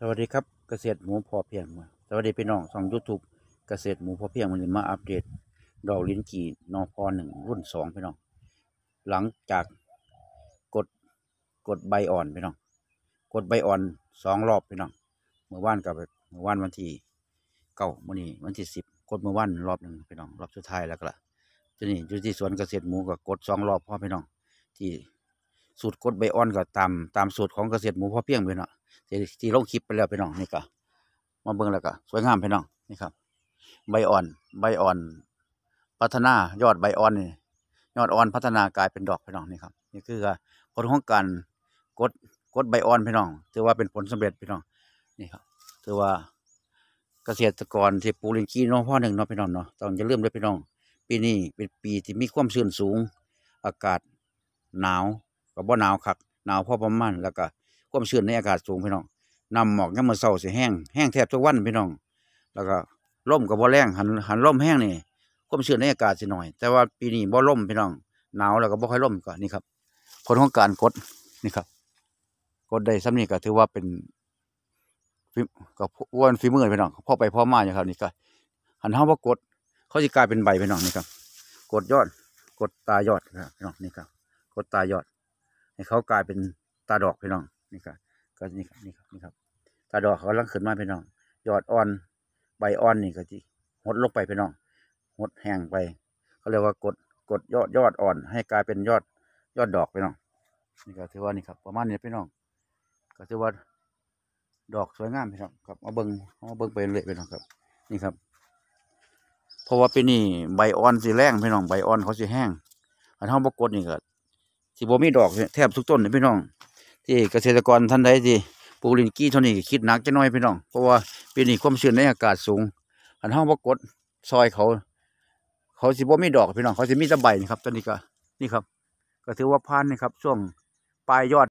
สวัสดีครับเกษตรหมูพอเพียงมสวัสดีพี่น้องสองยูทูบเกษตรหมูพอเพียงมีอมาอัปเดตดอกลิ้นจี่นอพอหนึ่งรุ่นสองพี่น้องหลังจากกดกดใบอ่อนพี่น้องกดใบอ่อนสองรอบพี่น้องเมื่อวานกับเมื่อวานวันที่เก้ามื่อนี้วันที่สิบกดเมื่อวานรอบหนึ่งพี่น้องรอบสุดท้ายแล้วก็ล่ะทีนี้ยู่ที่สวนเกษตรหมูก็กดสองรอบพ่อพี่น้องที่สูตรกดใบอ่อนก็ตามตามสูตรของเกษตรหมูพ่อเพียงไปเนาะที่ที่ลงคลิปไปแล้วไปน้องนี่ก็มาเบิ่งแล้วก็สวยงามไปน้องนี่ครับใบอ่อนใบอ่อน พัฒนายอดใบอ่อนนี่ยอดอ่อนพัฒนากลายเป็นดอกไปน้องนี่ครับ นี่คือผลของการกดกดใบอ่อนไปน้อง ถือว่าเป็นผลสำเร็จไปน้องนี่ครับ ถือว่าเกษตรกร ที่ปลูกลิงกี้น้องพ่อหนึ่งน้องไปน้องเนาะต้องจะเริ่มเลยไปน้อง ปีนี้เป็นปีที่มีความชื้นสูง อากาศหนาวก็บ่หนาวคักหนาวพอประมาณแล้วก็ความชื้นในอากาศสูงพี่น้องนำหมอกยามมื้อเช้าสิแห้งแห้งแทบทุกวันพี่น้อง แล้วก็ล่มก็บ่แรงหันหันล่มแห้งนี่ความชื้นในอากาศสิหน่อย แต่ว่าปีนี้บ่ล่มพี่น้องหนาวแล้วก็บ่ค่อยล่มก็นี่ครับผลของการกดนี่ ครับ กดได้ซ้ำนี่ก็ถือว่าเป็นกับวัวนฝีมือพี่น้องพ่อไปพ่อมาอย่างครับ นี่ก็หันเ้อาว่ากดเขาจะกลายเป็นใบพี่น้องนี่ครับ กดยอด กดตายอดครับพี่น้องนี่ครับ กดตายอดให้เขากลายเป็นตาดอกพี่น้อง นี่ครับก็นี่ครับนี่ครับนี่ครับ ตาดอกเขาลังขึ้นมาพี่น้อง ยอดอ่อน ใบอ่อนนี่ก็จีหดลงไปพี่น้องหดแห้งไป เขาเรียกว่ากดกดยอดยอดอ่อน ให้กลายเป็นยอด ยอดดอกพี่น้องนี่ก็ถือว่านี่ครับ ประมาณนี้พี่น้องก็ถือว่าดอกสวยงามพี่น้องครับมาเบิ้งมาเบิ้งไปเรื่อยพี่น้องครับ นี่ครับเพราะว่าปีนี้ใบอ่อนสีแรงพี่น้องใบอ่อน เขาสีแห้งอันเขาบกกดนี่ก็สีบ่มีดอกแทบทุกต้นพี่น้อง ที่เกษตรกรท่านใดที่ปลูกลินกี้เท่านี้คิดหนักจะน้อยพี่น้อง เพราะว่าปีนี้ความชื้นในอากาศสูงอันห้องากดซอยเขา เขาสิบ่มีดอกพี่น้องเขาสิมีตะใบนี่ครับ ตอนนี้ก็นี่ครับ ก็ถือว่าพานนี่ครับ ช่วงปลายยอด